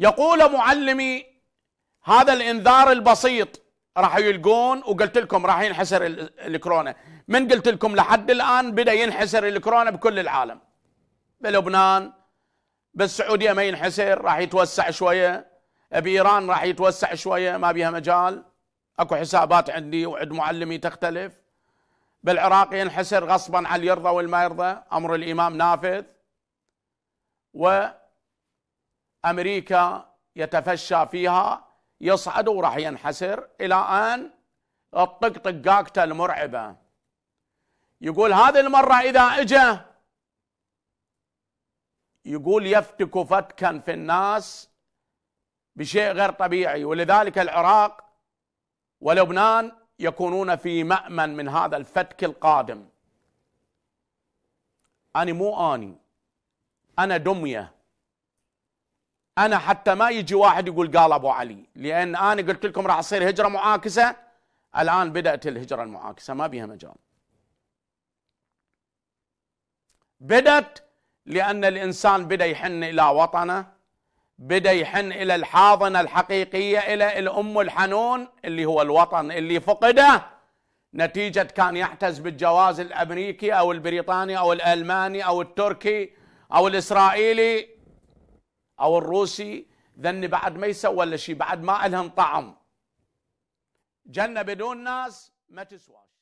يقول معلمي هذا الانذار البسيط راح يلقون وقلت لكم راح ينحسر الكورونا من قلت لكم لحد الان بدا ينحسر الكورونا بكل العالم بلبنان بالسعوديه ما ينحسر راح يتوسع شويه بايران راح يتوسع شويه ما بيها مجال اكو حسابات عندي وعند معلمي تختلف بالعراق ينحسر غصبا على يرضى والما يرضى امر الامام نافذ و أمريكا يتفشى فيها يصعد وراح ينحسر إلى أن الطق المرعبة يقول هذه المرة إذا إجا يقول يفتك فتكا في الناس بشيء غير طبيعي ولذلك العراق ولبنان يكونون في مأمن من هذا الفتك القادم أنا مو آني أنا دمية انا حتى ما يجي واحد يقول قال ابو علي لان انا قلت لكم راح تصير هجره معاكسه الان بدات الهجره المعاكسه ما بيها مجال بدات لان الانسان بدا يحن الى وطنه بدا يحن الى الحاضنه الحقيقيه الى الام الحنون اللي هو الوطن اللي فقده نتيجه كان يحتز بالجواز الامريكي او البريطاني او الالماني او التركي او الاسرائيلي او الروسي ذني بعد ما يسوى ولا شيء بعد ما لهم طعم جنه بدون ناس ما تسواش